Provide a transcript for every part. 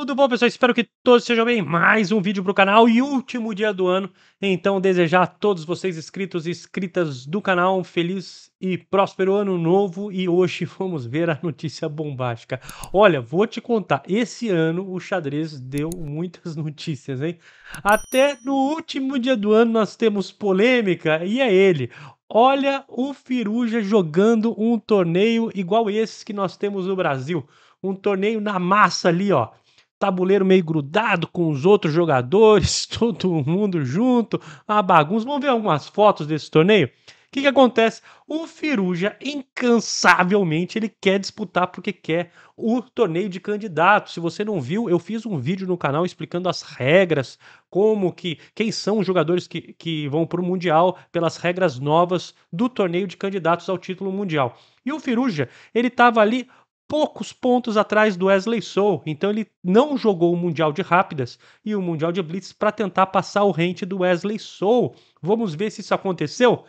Tudo bom, pessoal? Espero que todos sejam bem. Mais um vídeo para o canal e último dia do ano. Então, desejar a todos vocês inscritos e inscritas do canal um feliz e próspero ano novo. E hoje vamos ver a notícia bombástica. Olha, vou te contar, esse ano o xadrez deu muitas notícias, hein? Até no último dia do ano nós temos polêmica e é ele. Olha o Firuja jogando um torneio igual esse que nós temos no Brasil. Um torneio na massa ali, ó tabuleiro meio grudado com os outros jogadores, todo mundo junto, uma bagunça. Vamos ver algumas fotos desse torneio? O que, que acontece? O Firuja, incansavelmente, ele quer disputar porque quer o torneio de candidatos. Se você não viu, eu fiz um vídeo no canal explicando as regras, como que, quem são os jogadores que, que vão para o Mundial pelas regras novas do torneio de candidatos ao título mundial. E o Firuja, ele estava ali poucos pontos atrás do Wesley Sou, então ele não jogou o Mundial de Rápidas e o Mundial de Blitz para tentar passar o rente do Wesley Sou. Vamos ver se isso aconteceu?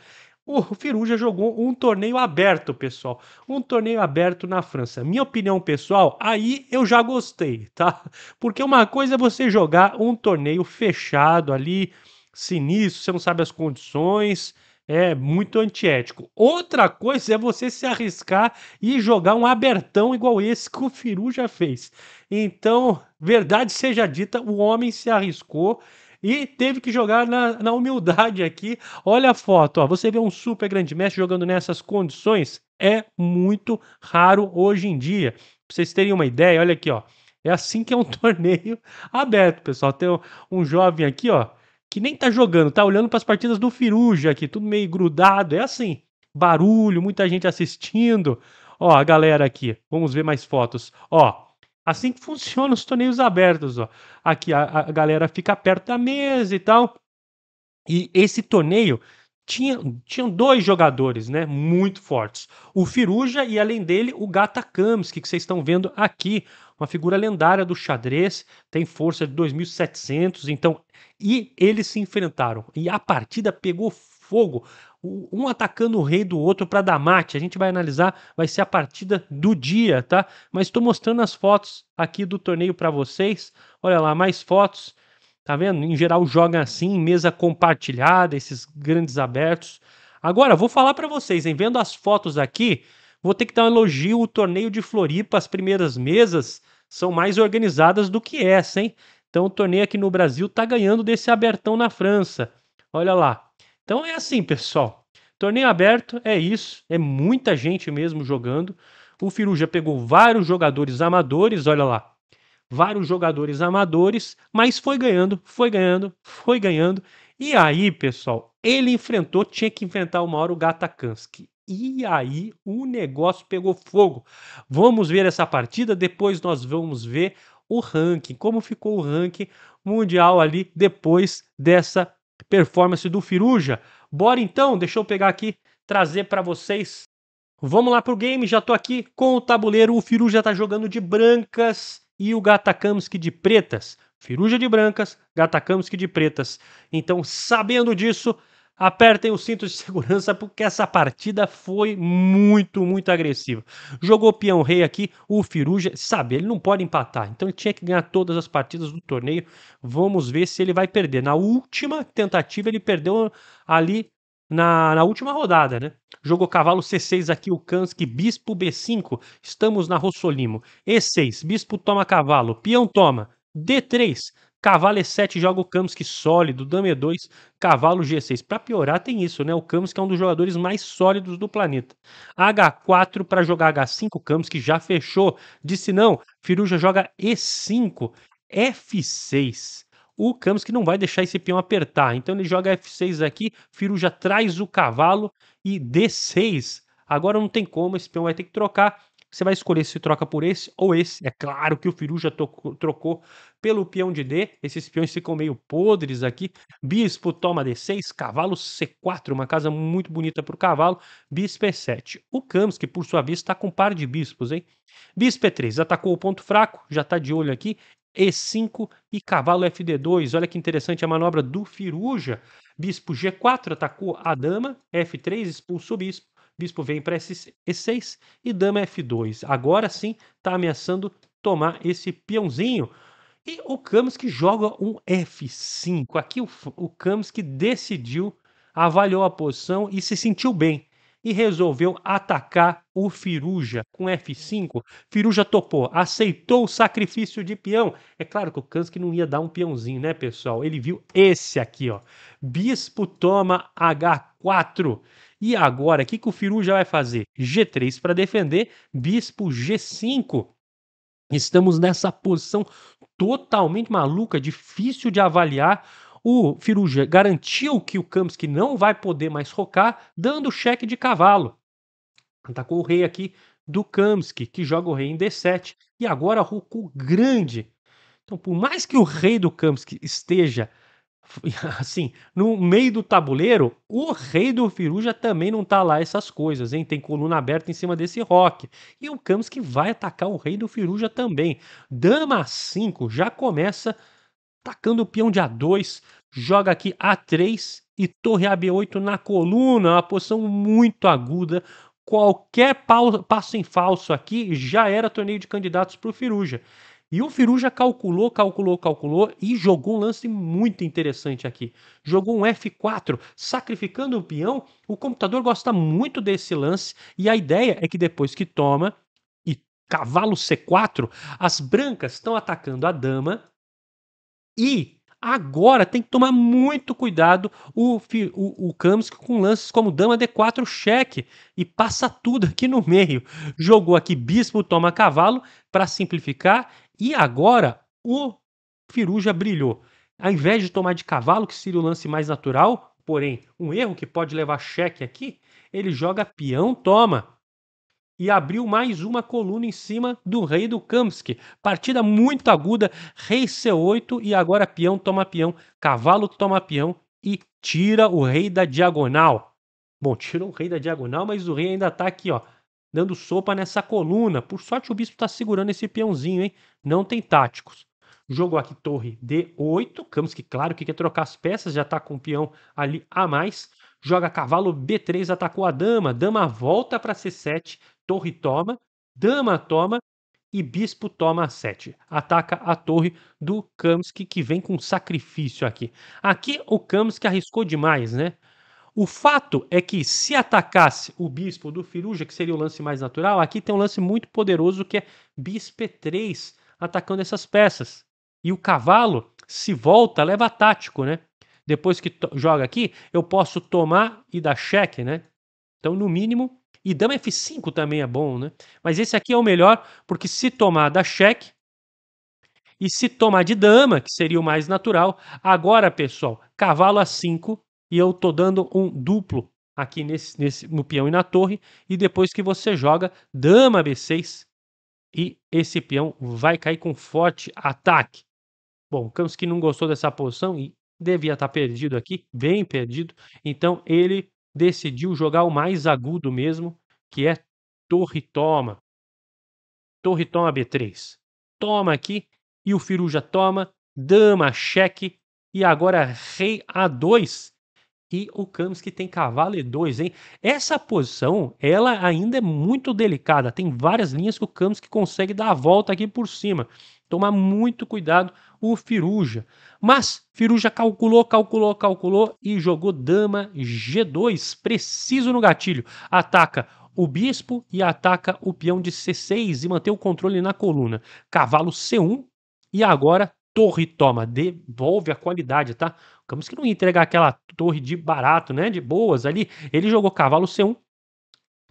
O Firuja jogou um torneio aberto, pessoal. Um torneio aberto na França. Minha opinião pessoal, aí eu já gostei, tá? Porque uma coisa é você jogar um torneio fechado ali, sinistro, você não sabe as condições é muito antiético. Outra coisa é você se arriscar e jogar um abertão igual esse que o Firu já fez. Então, verdade seja dita, o homem se arriscou e teve que jogar na, na humildade aqui. Olha a foto, ó. você vê um super grande mestre jogando nessas condições? É muito raro hoje em dia. Pra vocês terem uma ideia, olha aqui, ó. É assim que é um torneio aberto, pessoal. Tem um, um jovem aqui, ó que nem tá jogando, tá olhando para as partidas do Firuja aqui, tudo meio grudado, é assim, barulho, muita gente assistindo. Ó, a galera aqui, vamos ver mais fotos. Ó, assim que funciona os torneios abertos, ó. Aqui a, a galera fica perto da mesa e tal. E esse torneio tinha, tinham dois jogadores, né, muito fortes. O Firuja e além dele o Gata Kamsky, que vocês estão vendo aqui, uma figura lendária do xadrez, tem força de 2.700, então. E eles se enfrentaram. E a partida pegou fogo, um atacando o rei do outro para dar mate. A gente vai analisar, vai ser a partida do dia, tá? Mas estou mostrando as fotos aqui do torneio para vocês. Olha lá, mais fotos. Tá vendo? Em geral joga assim, mesa compartilhada, esses grandes abertos. Agora, vou falar para vocês, hein? Vendo as fotos aqui, vou ter que dar um elogio. O torneio de Floripa, as primeiras mesas, são mais organizadas do que essa, hein? Então o torneio aqui no Brasil tá ganhando desse abertão na França. Olha lá. Então é assim, pessoal. Torneio aberto é isso, é muita gente mesmo jogando. O Firu já pegou vários jogadores amadores, olha lá. Vários jogadores amadores, mas foi ganhando, foi ganhando, foi ganhando. E aí, pessoal, ele enfrentou, tinha que enfrentar uma hora o Gatakansky. E aí o negócio pegou fogo. Vamos ver essa partida, depois nós vamos ver o ranking, como ficou o ranking mundial ali depois dessa performance do Firuja. Bora então, deixa eu pegar aqui, trazer para vocês. Vamos lá pro game, já tô aqui com o tabuleiro. O Firuja tá jogando de brancas e o Gatakamsky de pretas. Firuja de brancas, Gatakamsky de pretas. Então, sabendo disso, apertem os cintos de segurança porque essa partida foi muito, muito agressiva. Jogou peão rei aqui, o Firuja, sabe, ele não pode empatar, então ele tinha que ganhar todas as partidas do torneio. Vamos ver se ele vai perder. Na última tentativa ele perdeu ali na, na, última rodada, né? Jogou cavalo C6 aqui, o Kansky, bispo B5, estamos na Rossolimo. E6, bispo toma cavalo, peão toma, D3, Cavalo E7 joga o Kamsky sólido, Dame E2, Cavalo G6. Para piorar, tem isso, né? O Kamsky é um dos jogadores mais sólidos do planeta. H4 para jogar H5, o Kamsky já fechou. Disse não, Firuja joga E5, F6 o Kamsky não vai deixar esse peão apertar. Então ele joga F6 aqui, Firuja traz o cavalo e D6. Agora não tem como, esse peão vai ter que trocar. Você vai escolher se troca por esse ou esse. É claro que o Firuja trocou pelo peão de D, esses peões ficam meio podres aqui. Bispo toma D6, cavalo C4, uma casa muito bonita para o cavalo. Bispo é E7. O que por sua vez, está com um par de bispos, hein? Bispo E3, é atacou o ponto fraco, já está de olho aqui. E5 e cavalo FD2. Olha que interessante a manobra do Firuja. Bispo G4 atacou a dama, F3 expulsou o bispo. Bispo vem para E6 e dama F2. Agora sim está ameaçando tomar esse peãozinho. E o Kamsky joga um F5. Aqui o, o Kamsky decidiu, avaliou a posição e se sentiu bem. E resolveu atacar o Firuja com F5. Firuja topou, aceitou o sacrifício de peão. É claro que o Kamsky não ia dar um peãozinho, né, pessoal? Ele viu esse aqui, ó. Bispo toma H4. E agora, o que, que o Firuja vai fazer? G3 para defender, bispo G5. Estamos nessa posição totalmente maluca, difícil de avaliar. O Firuja garantiu que o Kamsky não vai poder mais rocar, dando cheque de cavalo. Atacou tá o rei aqui do Kamsky, que joga o rei em D7 e agora rocou grande. Então, por mais que o rei do Kamsky esteja assim, no meio do tabuleiro, o rei do Firuja também não tá lá essas coisas, hein? Tem coluna aberta em cima desse rock. E o Camus que vai atacar o rei do Firuja também. Dama 5 já começa atacando o peão de A2, joga aqui A3 e torre AB8 na coluna, uma posição muito aguda. Qualquer passo em falso aqui já era torneio de candidatos para o Firuja. E o Firu já calculou, calculou, calculou e jogou um lance muito interessante aqui. Jogou um F4, sacrificando o peão. O computador gosta muito desse lance e a ideia é que depois que toma e cavalo C4, as brancas estão atacando a dama e Agora tem que tomar muito cuidado o, o, o Kamsky com lances como dama d4 cheque e passa tudo aqui no meio. Jogou aqui bispo toma cavalo para simplificar e agora o Firuja brilhou. Ao invés de tomar de cavalo, que seria o lance mais natural, porém um erro que pode levar cheque aqui, ele joga peão, toma. E abriu mais uma coluna em cima do rei do Kamsky. Partida muito aguda, rei C8 e agora peão toma peão, cavalo toma peão e tira o rei da diagonal. Bom, tira o rei da diagonal, mas o rei ainda está aqui, ó, dando sopa nessa coluna. Por sorte, o bispo está segurando esse peãozinho, hein? Não tem táticos. Jogou aqui torre D8. camus que claro que quer trocar as peças, já está com o peão ali a mais. Joga cavalo B3, atacou a dama. Dama volta para C7. Torre toma. Dama toma e bispo toma a 7. Ataca a torre do Kamsky, que vem com sacrifício aqui. Aqui o Kamsky arriscou demais, né? O fato é que se atacasse o bispo do Firuja, que seria o lance mais natural, aqui tem um lance muito poderoso que é bispo 3 atacando essas peças. E o cavalo se volta, leva tático, né? Depois que joga aqui, eu posso tomar e dar cheque, né? Então, no mínimo, e dama F5 também é bom, né? Mas esse aqui é o melhor, porque se tomar dá cheque, e se tomar de dama, que seria o mais natural, agora, pessoal, cavalo a 5 e eu tô dando um duplo aqui nesse, nesse, no peão e na torre, e depois que você joga dama b6 e esse peão vai cair com forte ataque. Bom, que não gostou dessa posição e devia estar tá perdido aqui, bem perdido, então ele decidiu jogar o mais agudo mesmo, que é torre toma. Torre toma b3. Toma aqui e o firu já toma, dama cheque e agora rei a2 e o que tem cavalo E2, hein? Essa posição, ela ainda é muito delicada. Tem várias linhas que o que consegue dar a volta aqui por cima. Tomar muito cuidado o Firuja. Mas Firuja calculou, calculou, calculou e jogou dama G2, preciso no gatilho. Ataca o bispo e ataca o peão de C6 e mantém o controle na coluna. Cavalo C1 e agora torre toma, devolve a qualidade, tá? O Camus que não ia entregar aquela torre de barato, né? De boas ali. Ele jogou cavalo C1.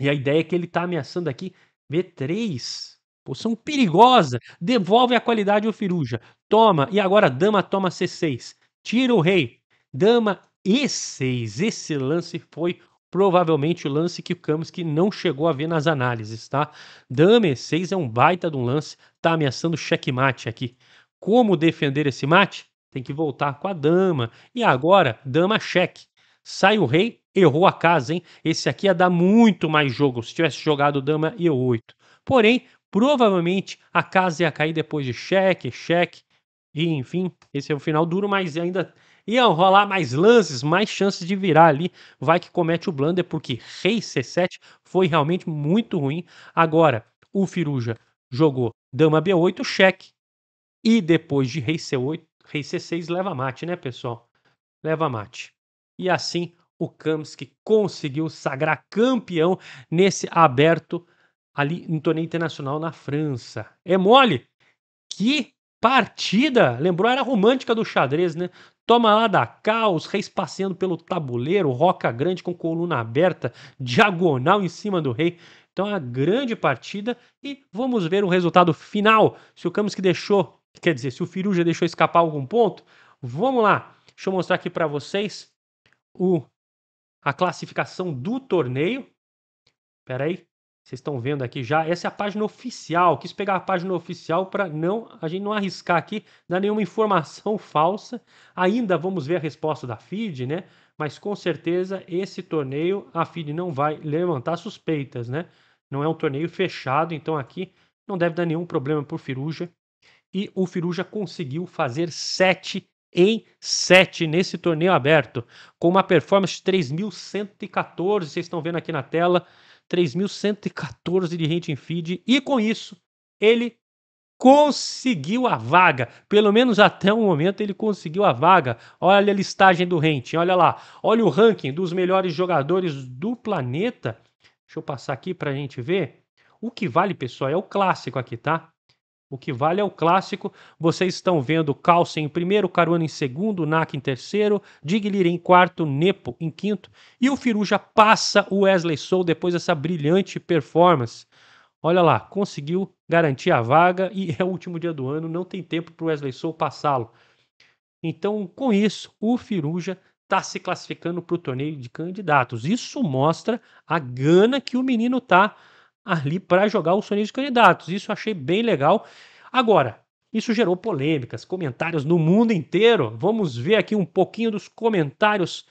E a ideia é que ele tá ameaçando aqui B3. Poção perigosa. Devolve a qualidade ao Firuja. Toma. E agora dama toma C6. Tira o rei. Dama E6. Esse lance foi provavelmente o lance que o que não chegou a ver nas análises, tá? Dama E6 é um baita de um lance, tá ameaçando checkmate aqui como defender esse mate? Tem que voltar com a dama. E agora, dama cheque. Sai o rei, errou a casa, hein? Esse aqui ia dar muito mais jogo se tivesse jogado dama e 8. Porém, provavelmente a casa ia cair depois de cheque, cheque. E enfim, esse é o final duro, mas ainda iam rolar mais lances, mais chances de virar ali. Vai que comete o blunder, porque rei C7 foi realmente muito ruim. Agora, o Firuja jogou dama B8, cheque. E depois de rei C8, rei C6 leva mate, né, pessoal? Leva mate. E assim o Kamsky conseguiu sagrar campeão nesse aberto ali no torneio internacional na França. É mole? Que partida! Lembrou a era romântica do xadrez, né? Toma lá da cá, os reis passeando pelo tabuleiro, roca grande com coluna aberta, diagonal em cima do rei. Então, é uma grande partida e vamos ver o resultado final. Se o Kamsky deixou Quer dizer, se o Firu já deixou escapar algum ponto, vamos lá. Deixa eu mostrar aqui para vocês o, a classificação do torneio. Espera aí, vocês estão vendo aqui já. Essa é a página oficial. Quis pegar a página oficial para não a gente não arriscar aqui, dar nenhuma informação falsa. Ainda vamos ver a resposta da FID, né? Mas com certeza esse torneio a FID não vai levantar suspeitas, né? Não é um torneio fechado, então aqui não deve dar nenhum problema por Firuja e o Firu já conseguiu fazer 7 em 7 nesse torneio aberto, com uma performance de 3.114, vocês estão vendo aqui na tela, 3.114 de rating feed, e com isso ele conseguiu a vaga, pelo menos até o momento ele conseguiu a vaga. Olha a listagem do ranking, olha lá, olha o ranking dos melhores jogadores do planeta. Deixa eu passar aqui para a gente ver. O que vale, pessoal, é o clássico aqui, tá? O que vale é o clássico. Vocês estão vendo Calcem em primeiro, Caruana em segundo, Nak em terceiro, Diglir em quarto, Nepo em quinto. E o Firuja passa o Wesley Soul depois dessa brilhante performance. Olha lá, conseguiu garantir a vaga e é o último dia do ano, não tem tempo para o Wesley Soul passá-lo. Então, com isso, o Firuja está se classificando para o torneio de candidatos. Isso mostra a gana que o menino está ali para jogar os sonhos de candidatos. Isso eu achei bem legal. Agora, isso gerou polêmicas, comentários no mundo inteiro. Vamos ver aqui um pouquinho dos comentários.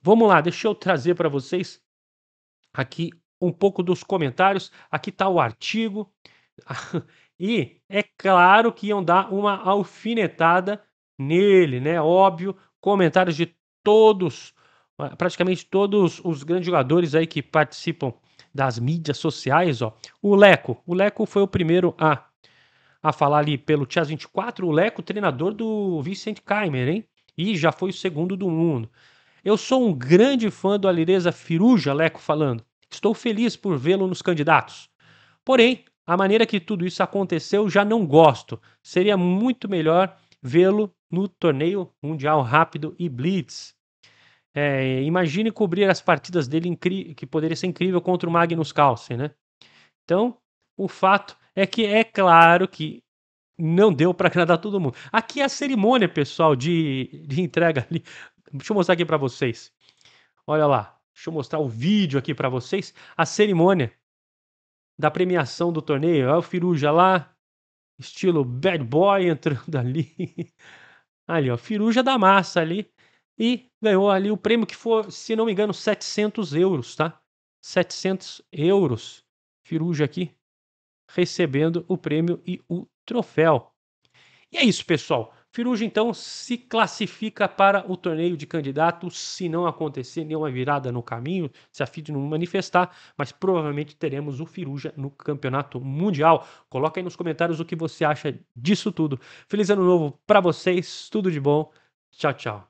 Vamos lá, deixa eu trazer para vocês aqui um pouco dos comentários. Aqui está o artigo. E é claro que iam dar uma alfinetada nele, né? Óbvio, comentários de todos, praticamente todos os grandes jogadores aí que participam das mídias sociais, ó. O Leco, o Leco foi o primeiro a a falar ali pelo Tias 24, o Leco, treinador do Vicente Kaimer, hein? E já foi o segundo do mundo. Eu sou um grande fã do Alireza Firuja, Leco falando. Estou feliz por vê-lo nos candidatos. Porém, a maneira que tudo isso aconteceu já não gosto. Seria muito melhor vê-lo no torneio mundial rápido e blitz. É, imagine cobrir as partidas dele que poderia ser incrível contra o Magnus Carlsen, né? Então, o fato é que é claro que não deu para agradar todo mundo. Aqui é a cerimônia, pessoal, de, de entrega ali. Deixa eu mostrar aqui para vocês. Olha lá, deixa eu mostrar o vídeo aqui para vocês. A cerimônia da premiação do torneio. Olha é o Firuja lá, estilo bad boy entrando ali. Ali, ó, Firuja da massa ali e ganhou ali o prêmio que foi, se não me engano, 700 euros, tá? 700 euros, Firuja aqui, recebendo o prêmio e o troféu. E é isso, pessoal. Firuja, então, se classifica para o torneio de candidatos se não acontecer nenhuma virada no caminho, se a FID não manifestar, mas provavelmente teremos o Firuja no campeonato mundial. Coloca aí nos comentários o que você acha disso tudo. Feliz ano novo para vocês, tudo de bom. Tchau, tchau.